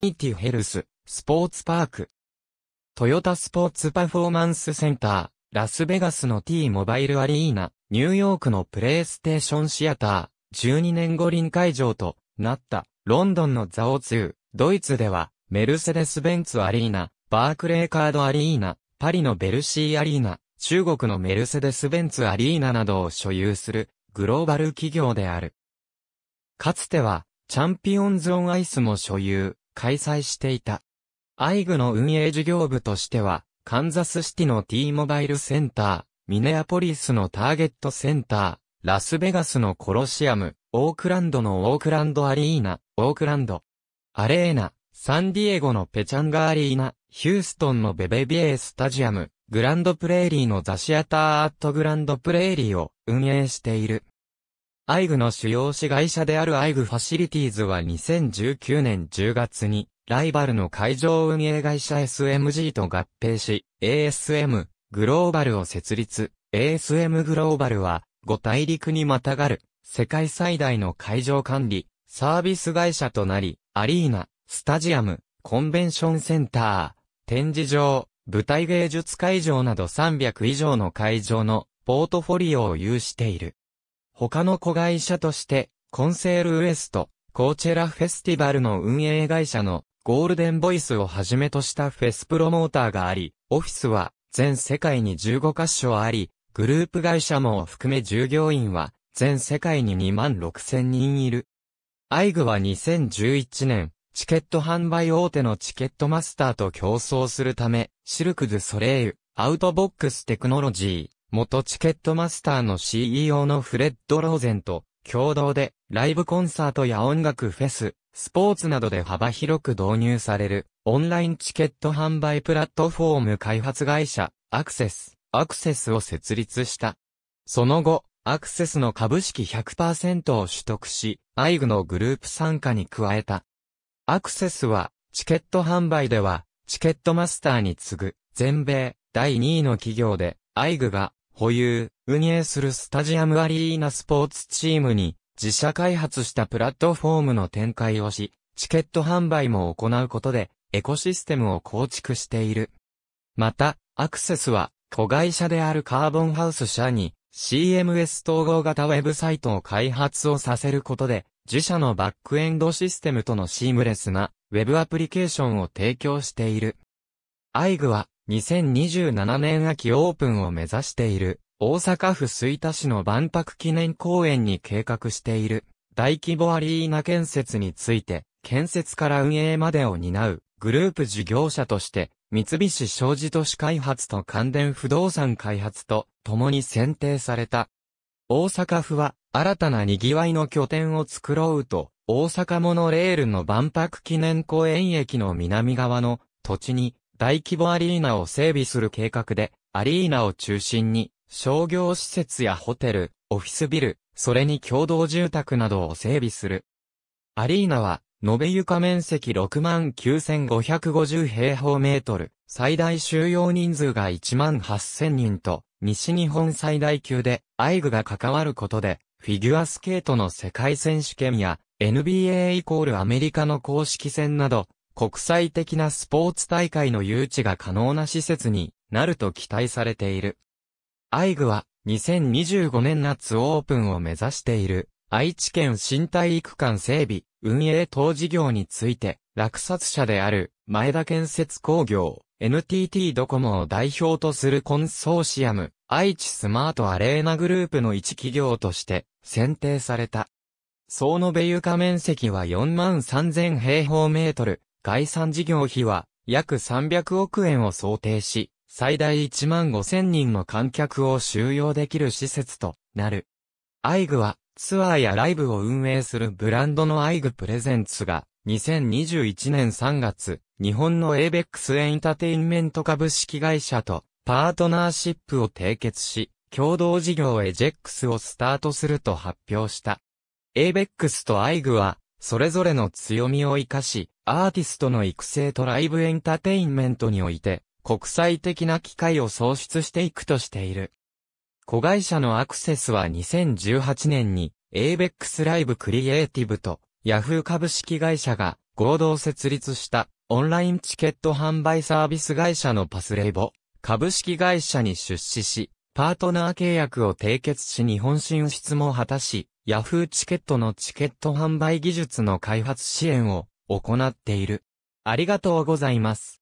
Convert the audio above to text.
ニティヘルス、スポーツパーク。トヨタスポーツパフォーマンスセンター、ラスベガスの T モバイルアリーナ、ニューヨークのプレイステーションシアター、12年後臨会場となった、ロンドンのザオツー、ドイツでは、メルセデス・ベンツアリーナ、バークレーカードアリーナ、パリのベルシーアリーナ、中国のメルセデス・ベンツアリーナなどを所有する、グローバル企業である。かつては、チャンピオンズ・オン・アイスも所有、開催していた。アイグの運営事業部としては、カンザスシティの T モバイルセンター、ミネアポリスのターゲットセンター、ラスベガスのコロシアム、オークランドのオークランドアリーナ、オークランド、アレーナ、サンディエゴのペチャンガアリーナ、ヒューストンのベベビエスタジアム、グランドプレーリーのザシアターアットグランドプレーリーを運営している。アイグの主要子会社であるアイグファシリティーズは2019年10月に、ライバルの会場運営会社 SMG と合併し、ASM、グローバルを設立。ASM グローバルは、5大陸にまたがる、世界最大の会場管理、サービス会社となり、アリーナ、スタジアム、コンベンションセンター、展示場、舞台芸術会場など300以上の会場のポートフォリオを有している。他の子会社として、コンセールウエスト、コーチェラフェスティバルの運営会社のゴールデンボイスをはじめとしたフェスプロモーターがあり、オフィスは全世界に15カ所あり、グループ会社も含め従業員は全世界に2万6千人いる。アイグは2011年、チケット販売大手のチケットマスターと競争するため、シルク・ドゥ・ソレイユ、アウトボックス・テクノロジー、元チケットマスターの CEO のフレッド・ローゼンと、共同で、ライブコンサートや音楽フェス、スポーツなどで幅広く導入される、オンラインチケット販売プラットフォーム開発会社、アクセス、アクセスを設立した。その後、アクセスの株式100%を取得し、アイグのグループ参加に加えた。アクセスは、チケット販売では、チケットマスターに次ぐ、全米、第2位の企業で、アイグが、保有、運営するスタジアムアリーナスポーツチームに、自社開発したプラットフォームの展開をし、チケット販売も行うことで、エコシステムを構築している。また、アクセスは、子会社であるカーボンハウス社に、CMS 統合型ウェブサイトを開発をさせることで、自社のバックエンドシステムとのシームレスなウェブアプリケーションを提供している。アイグは2027年秋オープンを目指している、大阪府吹田市の万博記念公園に計画している、大規模アリーナ建設について、建設から運営までを担う、グループ事業者として、三菱商事都市開発と関連不動産開発と共に選定された。大阪府は新たな賑わいの拠点を作ろうと、大阪モノレールの万博記念公園駅の南側の土地に大規模アリーナを整備する計画で、アリーナを中心に、商業施設やホテル、オフィスビル、それに共同住宅などを整備する。アリーナは、延べ床面積69,550平方メートル、最大収容人数が18,000人と、西日本最大級で、アイグが関わることで、フィギュアスケートの世界選手権や、NBA イコールアメリカの公式戦など、国際的なスポーツ大会の誘致が可能な施設になると期待されている。アイグは2025年夏オープンを目指している愛知県新体育館整備運営等事業について落札者である前田建設工業 NTT ドコモを代表とするコンソーシアム愛知スマートアレーナグループの一企業として選定された。総延べ床面積は43,000平方メートル、概算事業費は約300億円を想定し、最大1万5000人の観客を収容できる施設となる。アイグはツアーやライブを運営するブランドのアイグプレゼンツが2021年3月、日本のエイベックスエンタテインメント株式会社とパートナーシップを締結し、共同事業エジェックスをスタートすると発表した。エイベックスとアイグはそれぞれの強みを生かし、アーティストの育成とライブエンターテインメントにおいて、国際的な機会を創出していくとしている。子会社のアクセスは2018年に、ABEX ライブクリエイティブと、ヤフー株式会社が合同設立したオンラインチケット販売サービス会社のパスレボ株式会社に出資し、パートナー契約を締結し日本進出も果たし、ヤフーチケットのチケット販売技術の開発支援を行っている。ありがとうございます。